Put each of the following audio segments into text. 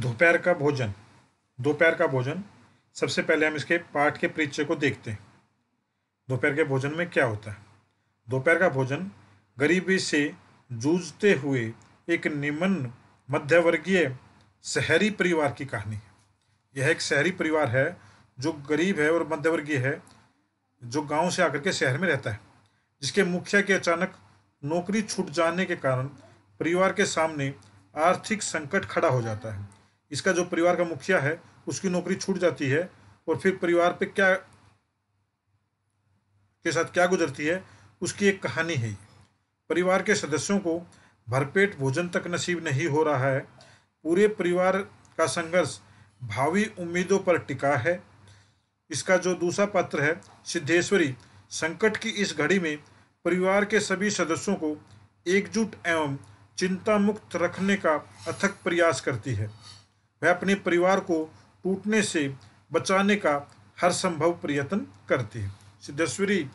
दोपहर का भोजन दोपहर का भोजन सबसे पहले हम इसके पाठ के परिचय को देखते हैं दोपहर के भोजन में क्या होता है दोपहर का भोजन गरीबी से जूझते हुए एक निम्न मध्यवर्गीय शहरी परिवार की कहानी है यह एक शहरी परिवार है जो गरीब है और मध्यवर्गीय है जो गांव से आकर के शहर में रहता है जिसके मुखिया के अचानक नौकरी छूट जाने के कारण परिवार के सामने आर्थिक संकट खड़ा हो जाता है इसका जो परिवार का मुखिया है उसकी नौकरी छूट जाती है और फिर परिवार पे क्या के साथ क्या गुजरती है उसकी एक कहानी है परिवार के सदस्यों को भरपेट भोजन तक नसीब नहीं हो रहा है पूरे परिवार का संघर्ष भावी उम्मीदों पर टिका है इसका जो दूसरा पात्र है सिद्धेश्वरी संकट की इस घड़ी में परिवार के सभी सदस्यों को एकजुट एवं चिंता मुक्त रखने का अथक प्रयास करती है वह अपने परिवार को टूटने से बचाने का हर संभव प्रयत्न करती है सिद्धेश्वरी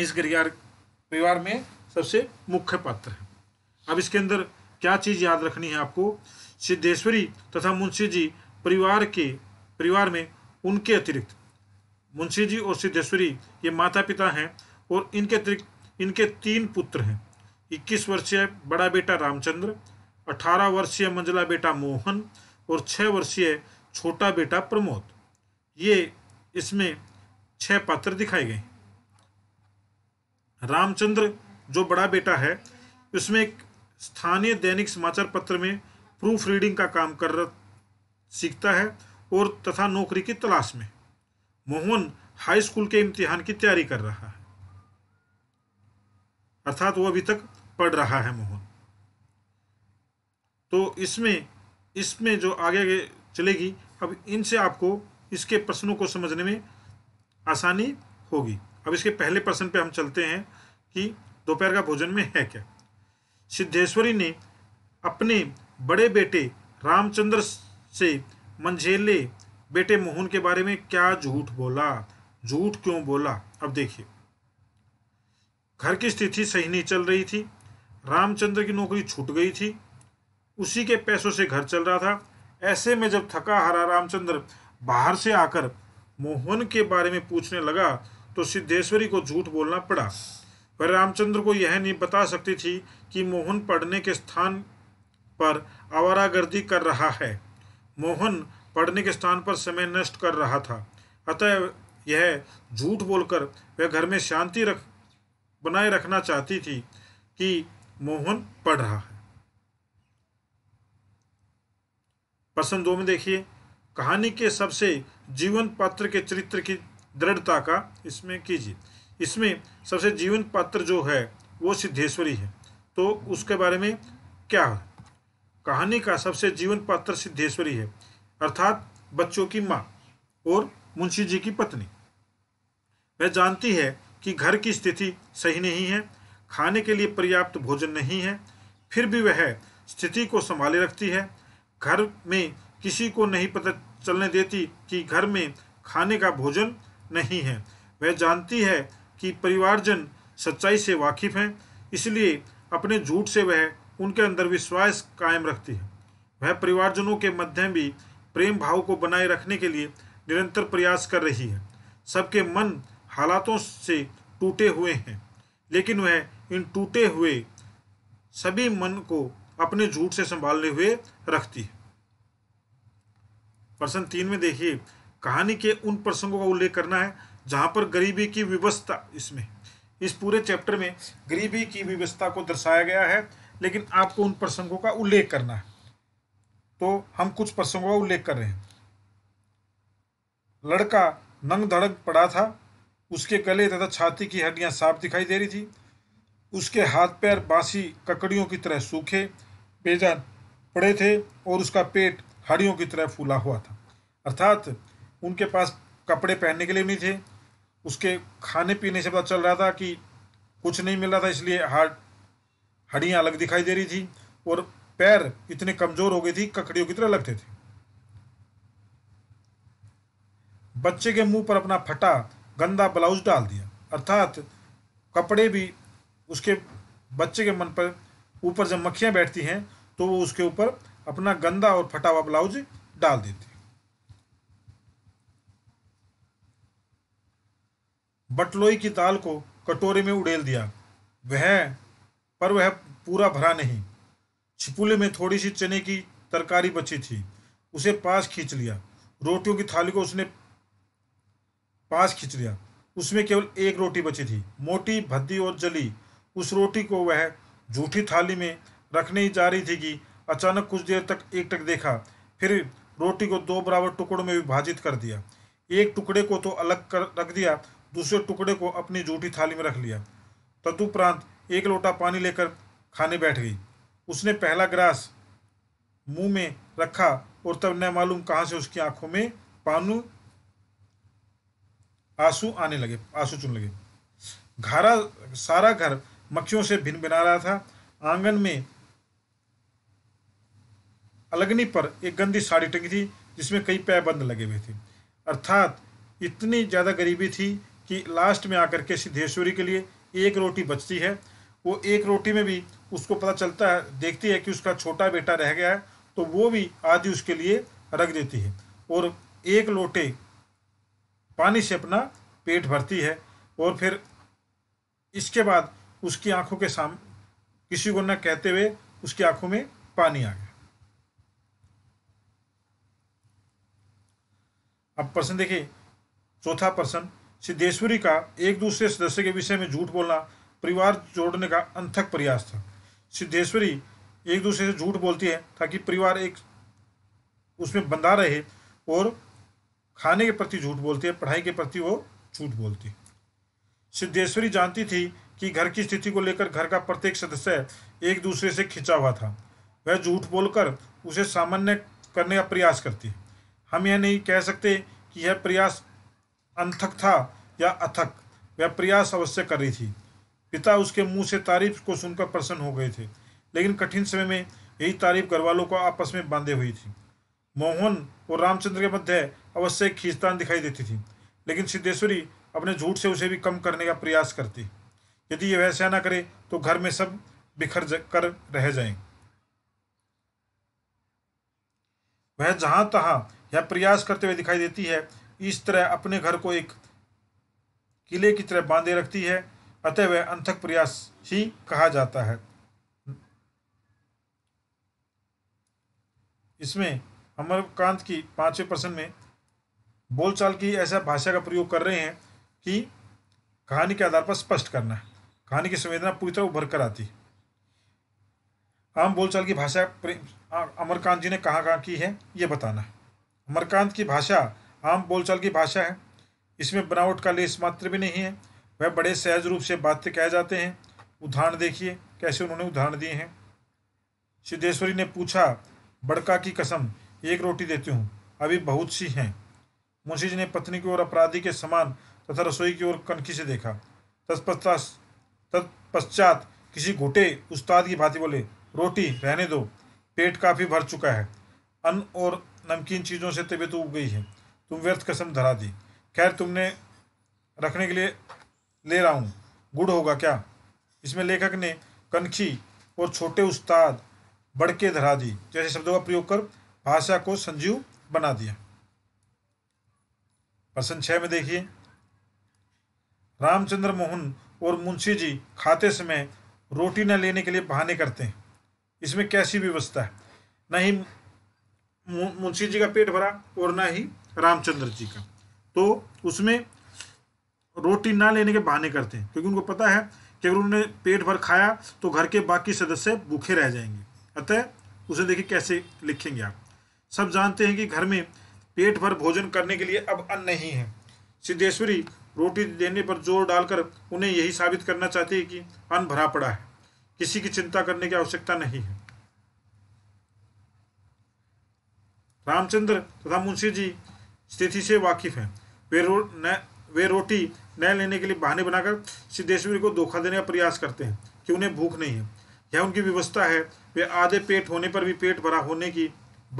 इस गिरियार परिवार में सबसे मुख्य पात्र है अब इसके अंदर क्या चीज़ याद रखनी है आपको सिद्धेश्वरी तथा मुंशी जी परिवार के परिवार में उनके अतिरिक्त मुंशी जी और सिद्धेश्वरी ये माता पिता हैं और इनके अतिरिक्त इनके तीन पुत्र हैं 21 वर्षीय बड़ा बेटा रामचंद्र 18 वर्षीय मंजला बेटा मोहन और छः वर्षीय छोटा बेटा प्रमोद ये इसमें छह पात्र दिखाए गए रामचंद्र जो बड़ा बेटा है उसमें एक स्थानीय दैनिक समाचार पत्र में प्रूफ रीडिंग का काम कर सीखता है और तथा नौकरी की तलाश में मोहन हाई स्कूल के इम्तिहान की तैयारी कर रहा है अर्थात वो अभी तक पढ़ रहा है मोहन तो इसमें इसमें जो आगे आगे चलेगी अब इनसे आपको इसके प्रश्नों को समझने में आसानी होगी अब इसके पहले प्रश्न पे हम चलते हैं कि दोपहर का भोजन में है क्या सिद्धेश्वरी ने अपने बड़े बेटे रामचंद्र से मंझेले बेटे मोहन के बारे में क्या झूठ बोला झूठ क्यों बोला अब देखिए घर की स्थिति सही नहीं चल रही थी रामचंद्र की नौकरी छूट गई थी उसी के पैसों से घर चल रहा था ऐसे में जब थका हरा रामचंद्र बाहर से आकर मोहन के बारे में पूछने लगा तो सिद्धेश्वरी को झूठ बोलना पड़ा पर रामचंद्र को यह नहीं बता सकती थी कि मोहन पढ़ने के स्थान पर आवारागर्दी कर रहा है मोहन पढ़ने के स्थान पर समय नष्ट कर रहा था अतः यह झूठ बोलकर वह घर में शांति रख बनाए रखना चाहती थी कि मोहन पढ़ रहा है प्रश्न दो में देखिए कहानी के सबसे जीवन पात्र के चरित्र की दृढ़ता का इसमें कीजिए इसमें सबसे जीवन पात्र जो है वो सिद्धेश्वरी है तो उसके बारे में क्या है कहानी का सबसे जीवन पात्र सिद्धेश्वरी है अर्थात बच्चों की माँ और मुंशी जी की पत्नी वह जानती है कि घर की स्थिति सही नहीं है खाने के लिए पर्याप्त भोजन नहीं है फिर भी वह स्थिति को संभाले रखती है घर में किसी को नहीं पता चलने देती कि घर में खाने का भोजन नहीं है वह जानती है कि परिवारजन सच्चाई से वाकिफ हैं इसलिए अपने झूठ से वह उनके अंदर विश्वास कायम रखती है वह परिवारजनों के मध्य भी प्रेम भाव को बनाए रखने के लिए निरंतर प्रयास कर रही है सबके मन हालातों से टूटे हुए हैं लेकिन वह इन टूटे हुए सभी मन को अपने झूठ से संभालने हुए रखती है प्रश्न तीन में देखिए कहानी के उन प्रसंगों का उल्लेख करना है जहां पर गरीबी की विवस्था इसमें इस पूरे चैप्टर में गरीबी की विवस्था को दर्शाया गया है लेकिन आपको उन प्रसंगों का उल्लेख करना है तो हम कुछ प्रसंगों का उल्लेख कर रहे हैं लड़का नंग धड़क पड़ा था उसके गले तथा छाती की हड्डियां साफ दिखाई दे रही थी उसके हाथ पैर बासी ककड़ियों की तरह सूखे बेजान पड़े थे और उसका पेट हड्डियों की तरह फूला हुआ था अर्थात उनके पास कपड़े पहनने के लिए नहीं थे उसके खाने पीने से पता चल रहा था कि कुछ नहीं मिल रहा था इसलिए हार्ड हड्डियाँ अलग दिखाई दे रही थी और पैर इतने कमज़ोर हो गए थी ककड़ियों की तरह लगते थे बच्चे के मुंह पर अपना फटा गंदा ब्लाउज डाल दिया अर्थात कपड़े भी उसके बच्चे के मन पर ऊपर जब मक्खियाँ बैठती हैं तो वो उसके ऊपर अपना गंदा और फटा हुआ ब्लाउज डाल देते बटलोई की दाल को कटोरे में उड़ेल दिया वह पर वह पूरा भरा नहीं छिपुले में थोड़ी सी चने की तरकारी बची थी उसे पास खींच लिया रोटियों की थाली को उसने पास खींच लिया उसमें केवल एक रोटी बची थी मोटी भद्दी और जली उस रोटी को वह जूठी थाली में रखने ही जा रही थी कि अचानक कुछ देर तक एक टक देखा फिर रोटी को दो बराबर टुकड़ों में विभाजित कर दिया एक टुकड़े को तो अलग कर रख दिया दूसरे टुकड़े को अपनी जूठी थाली में रख लिया तदुपरांत एक लोटा पानी लेकर खाने बैठ गई उसने पहला ग्रास मुंह में रखा और तब न मालूम कहाँ से उसकी आंखों में पानू आंसू आने लगे आंसू चुन लगे घारा सारा घर मक्खियों से भिन बना रहा था आंगन में अलगनी पर एक गंदी साड़ी टंगी थी जिसमें कई पैबंद लगे हुए थे अर्थात इतनी ज़्यादा गरीबी थी कि लास्ट में आकर के सिद्धेश्वरी के लिए एक रोटी बचती है वो एक रोटी में भी उसको पता चलता है देखती है कि उसका छोटा बेटा रह गया है तो वो भी आधी उसके लिए रख देती है और एक लोटे पानी से अपना पेट भरती है और फिर इसके बाद उसकी आंखों के सामने किसी को न कहते हुए उसकी आंखों में पानी आ गया अब प्रश्न देखिए चौथा प्रश्न सिद्धेश्वरी का एक दूसरे सदस्य के विषय में झूठ बोलना परिवार जोड़ने का अंथक प्रयास था सिद्धेश्वरी एक दूसरे से झूठ बोलती है ताकि परिवार एक उसमें बंधा रहे और खाने के प्रति झूठ बोलती है पढ़ाई के प्रति वो झूठ बोलती सिद्धेश्वरी जानती थी कि घर की स्थिति को लेकर घर का प्रत्येक सदस्य एक दूसरे से खिंचा हुआ था वह झूठ बोलकर उसे सामान्य करने का प्रयास करती है हम यह नहीं कह सकते कि यह प्रयास अनथक था या अथक वह प्रयास अवश्य कर रही थी पिता उसके मुंह से तारीफ को सुनकर प्रसन्न हो गए थे लेकिन कठिन समय में यही तारीफ घरवालों को आपस में बांधे हुई थी मोहन और रामचंद्र के मध्य अवश्य खींचतान दिखाई देती थी लेकिन सिद्धेश्वरी अपने झूठ से उसे भी कम करने का प्रयास करती यदि यह वैसा ना करे तो घर में सब बिखर कर रह जाए वह जहां तहां या प्रयास करते हुए दिखाई देती है इस तरह अपने घर को एक किले की तरह बांधे रखती है अतः वह अंथक प्रयास ही कहा जाता है इसमें अमरकांत की पांचवें प्रश्न में बोलचाल की ऐसा भाषा का प्रयोग कर रहे हैं कि कहानी के आधार पर स्पष्ट करना है कहानी की संवेदना पूरी तरह उभर कर आती आम बोलचाल की भाषा अमरकांत जी ने कहाँ कहाँ की है ये बताना अमरकांत की भाषा आम बोलचाल की भाषा है इसमें बनावट का लेस मात्र भी नहीं है वह बड़े सहज रूप से बातें कह जाते हैं उदाहरण देखिए कैसे उन्होंने उदाहरण दिए हैं सिद्धेश्वरी ने पूछा बड़का की कसम एक रोटी देती हूँ अभी बहुत सी हैं मुंशी जी ने पत्नी की ओर अपराधी के समान तथा रसोई की ओर कनखी से देखा तत्पश्चात तत्पश्चात किसी घोटे उस्ताद की भांति बोले रोटी रहने दो पेट काफ़ी भर चुका है अन्न और नमकीन चीज़ों से तबीयत उग गई है तुम व्यर्थ कसम धरा दी खैर तुमने रखने के लिए ले रहा हूँ गुड़ होगा क्या इसमें लेखक ने कनखी और छोटे उस्ताद बढ़ के धरा दी जैसे शब्दों का प्रयोग कर भाषा को संजीव बना दिया प्रश्न छः में देखिए रामचंद्र मोहन और मुंशी जी खाते समय रोटी न लेने के लिए बहाने करते हैं इसमें कैसी व्यवस्था है नहीं मुंशी जी का पेट भरा और ना ही रामचंद्र जी का तो उसमें रोटी ना लेने के बहाने करते हैं क्योंकि उनको पता है कि अगर उन्होंने पेट भर खाया तो घर के बाकी सदस्य भूखे रह जाएंगे अतः उसे देखिए कैसे लिखेंगे आप सब जानते हैं कि घर में पेट भर भोजन करने के लिए अब अन्न नहीं है सिद्धेश्वरी रोटी देने पर जोर डालकर उन्हें यही साबित करना चाहती है कि अन्न भरा पड़ा है किसी की चिंता करने की आवश्यकता नहीं है रामचंद्र तथा मुंशी जी स्थिति से वाकिफ हैं वे रो न वे रोटी न लेने के लिए बहाने बनाकर सिद्धेश्वरी को धोखा देने का प्रयास करते हैं कि उन्हें भूख नहीं है यह उनकी व्यवस्था है वे आधे पेट होने पर भी पेट भरा होने की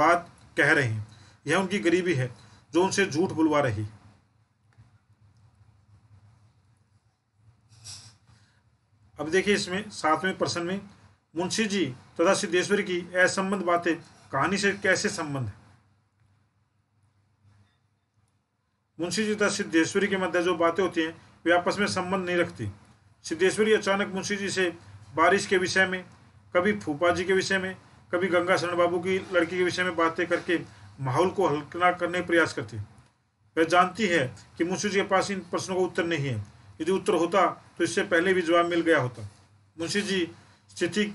बात कह रहे हैं यह उनकी गरीबी है जो उनसे झूठ बुलवा रही अब देखिए इसमें सातवें प्रश्न में मुंशी जी तथा सिद्धेश्वरी की असंबंध बातें कहानी से कैसे संबंध है मुंशी जी तथा सिद्धेश्वरी के मध्य जो बातें होती हैं वे आपस में संबंध नहीं रखती सिद्धेश्वरी अचानक मुंशी जी से बारिश के विषय में कभी फूफा जी के विषय में कभी गंगा शरण बाबू की लड़की के विषय में बातें करके माहौल को हल्कना करने प्रयास करती वह जानती है कि मुंशी जी के पास इन प्रश्नों का उत्तर नहीं है यदि उत्तर होता तो इससे पहले भी जवाब मिल गया होता मुंशी जी स्थिति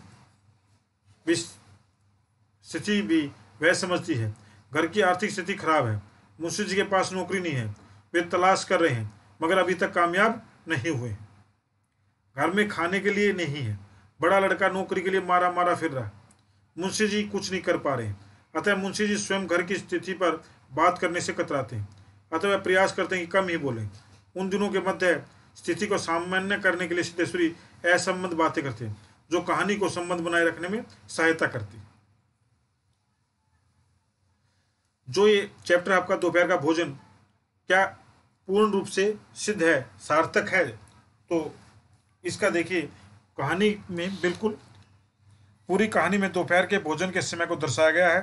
स्थिति भी वह समझती है घर की आर्थिक स्थिति खराब है मुंशी जी के पास नौकरी नहीं है वे तलाश कर रहे हैं मगर अभी तक कामयाब नहीं हुए घर में खाने के लिए नहीं है बड़ा लड़का नौकरी के लिए मारा मारा फिर रहा मुंशी जी कुछ नहीं कर पा रहे हैं अतः मुंशी जी स्वयं घर की स्थिति पर बात करने से कतराते हैं अतः वह प्रयास करते हैं कि कम ही बोलें उन दिनों के मध्य स्थिति को सामान्य करने के लिए सिद्धेश्वरी असंबंध बातें करते हैं जो कहानी को संबंध बनाए रखने में सहायता करती जो ये चैप्टर आपका दोपहर का भोजन क्या पूर्ण रूप से सिद्ध है सार्थक है तो इसका देखिए कहानी में बिल्कुल पूरी कहानी में दोपहर के भोजन के समय को दर्शाया गया है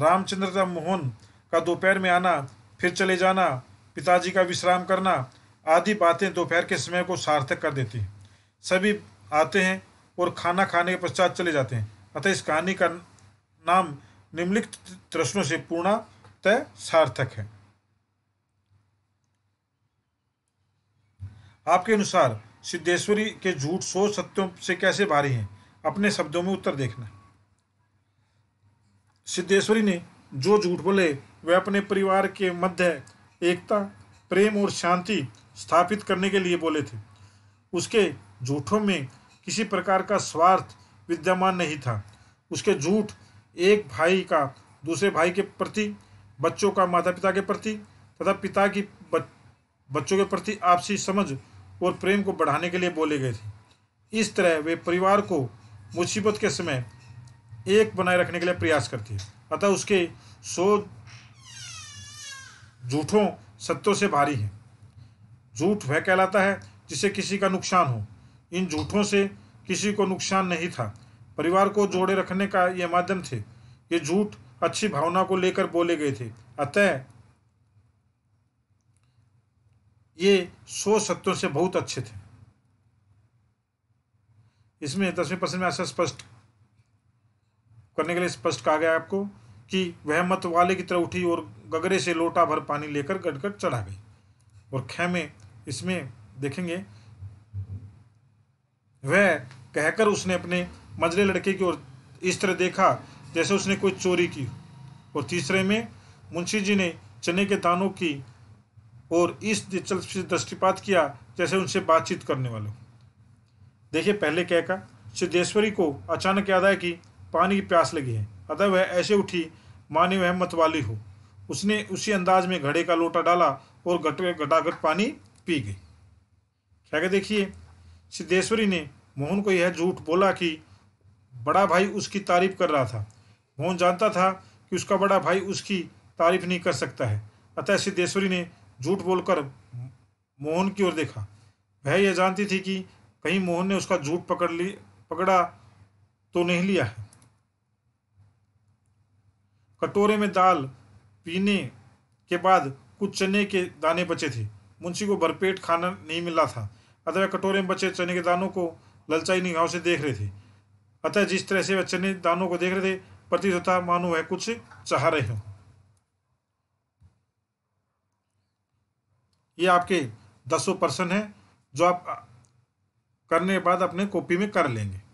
रामचंद्र का मोहन का दोपहर में आना फिर चले जाना पिताजी का विश्राम करना आदि बातें दोपहर के समय को सार्थक कर देती हैं सभी आते हैं और खाना खाने के पश्चात चले जाते हैं अतः इस कहानी का नाम निम्नलिखित प्रश्नों से पूर्णा तय सार्थक है आपके अनुसार सिद्धेश्वरी के झूठ सो सत्यों से कैसे भारी हैं अपने शब्दों में उत्तर देखना सिद्धेश्वरी ने जो झूठ बोले वह अपने परिवार के मध्य एकता प्रेम और शांति स्थापित करने के लिए बोले थे उसके झूठों में किसी प्रकार का स्वार्थ विद्यमान नहीं था उसके झूठ एक भाई का दूसरे भाई के प्रति बच्चों का माता पिता के प्रति तथा पिता की बच्चों के प्रति आपसी समझ और प्रेम को बढ़ाने के लिए बोले गए थे इस तरह वे परिवार को मुसीबत के समय एक बनाए रखने के लिए प्रयास करती है अतः उसके सो झूठों सत्यों से भारी है झूठ वह कहलाता है जिसे किसी का नुकसान हो इन झूठों से किसी को नुकसान नहीं था परिवार को जोड़े रखने का ये माध्यम थे ये झूठ अच्छी भावना को लेकर बोले गए थे अतः ये सो सत्यों से बहुत अच्छे थे इसमें दसवें प्रश्न में ऐसा स्पष्ट करने के लिए स्पष्ट कहा गया आपको कि वह मत वाले की तरह उठी और गगरे से लोटा भर पानी लेकर गटगट चढ़ा गई और खेमे इसमें देखेंगे वह कहकर उसने अपने मजरे लड़के की ओर इस तरह देखा जैसे उसने कोई चोरी की और तीसरे में मुंशी जी ने चने के दानों की और इस दिलचस्प से दृष्टिपात किया जैसे उनसे बातचीत करने वालों देखिए पहले कह कहा सिद्धेश्वरी को अचानक याद आया कि पानी की प्यास लगी है अतः वह ऐसे उठी माने वह मत वाली हो उसने उसी अंदाज में घड़े का लोटा डाला और घट घटाघट पानी पी गई क्या देखिए सिद्धेश्वरी ने मोहन को यह झूठ बोला कि बड़ा भाई उसकी तारीफ कर रहा था मोहन जानता था कि उसका बड़ा भाई उसकी तारीफ नहीं कर सकता है अतः सिद्धेश्वरी ने झूठ बोलकर मोहन की ओर देखा वह यह जानती थी कि कहीं मोहन ने उसका झूठ पकड़ ली पकड़ा तो नहीं लिया है कटोरे में दाल पीने के बाद कुछ चने के दाने बचे थे मुंशी को भरपेट खाना नहीं मिला था अतः कटोरे में बचे चने के दानों को ललचाई निगाहों से देख रहे थे अतः जिस तरह से वह चने दानों को देख रहे थे प्रतीत होता मानो वह कुछ चाह रहे हो ये आपके दसों प्रश्न है जो आप करने के बाद अपने कॉपी में कर लेंगे